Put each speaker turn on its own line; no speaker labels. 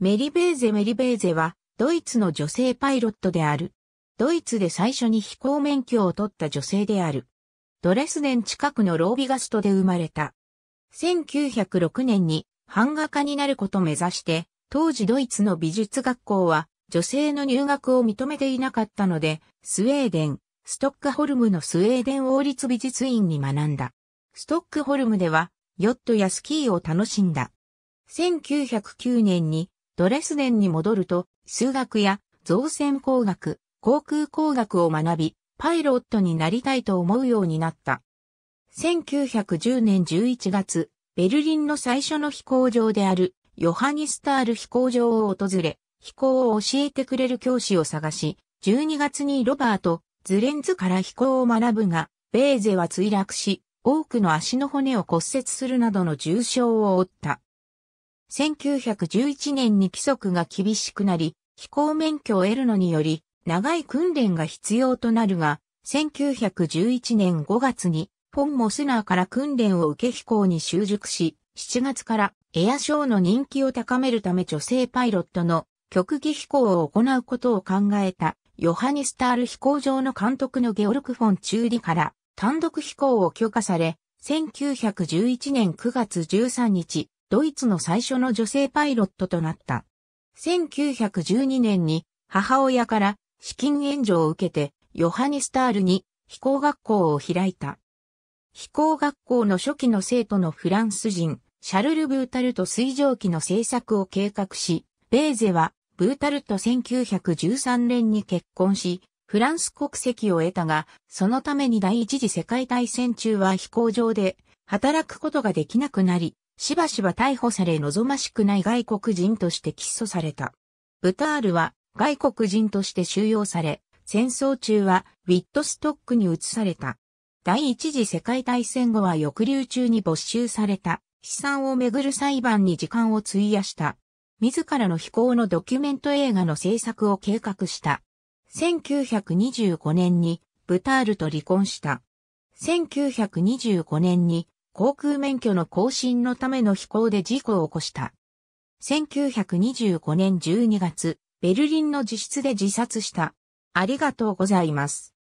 メリベーゼ・メリベーゼは、ドイツの女性パイロットである。ドイツで最初に飛行免許を取った女性である。ドレスデン近くのロービガストで生まれた。1906年に版画家になることを目指して、当時ドイツの美術学校は女性の入学を認めていなかったので、スウェーデン、ストックホルムのスウェーデン王立美術院に学んだ。ストックホルムでは、ヨットやスキーを楽しんだ。1909年にドレスデンに戻ると、数学や造船工学、航空工学を学び、パイロットになりたいと思うようになった。1910年11月、ベルリンの最初の飛行場であるヨハニスタール飛行場を訪れ、飛行を教えてくれる教師を探し、12月にロバート・ズレンズから飛行を学ぶが、ベーゼは墜落し、多くの足の骨を骨折するなどの重傷を負った。1911年に規則が厳しくなり、飛行免許を得るのにより、長い訓練が必要となるが、1911年5月に、ポン・モスナーから訓練を受け飛行に習熟し、7月からエアショーの人気を高めるため女性パイロットの極技飛行を行うことを考えたヨハニスタール飛行場の監督のゲオルク・フォン・チューリから単独飛行を許可され、1911年9月13日、ドイツの最初の女性パイロットとなった。1912年に母親から資金援助を受けてヨハニスタールに飛行学校を開いた。飛行学校の初期の生徒のフランス人、シャルル・ブータルト水蒸気の製作を計画し、ベーゼはブータルト1913年に結婚し、フランス国籍を得たが、そのために第一次世界大戦中は飛行場で働くことができなくなり、しばしば逮捕され望ましくない外国人として起訴された。ブタールは外国人として収容され、戦争中はウィットストックに移された。第一次世界大戦後は抑留中に没収された資産をめぐる裁判に時間を費やした。自らの飛行のドキュメント映画の制作を計画した。1925年にブタールと離婚した。1925年に航空免許の更新のための飛行で事故を起こした。1925年12月、ベルリンの自室で自殺した。ありがとうございます。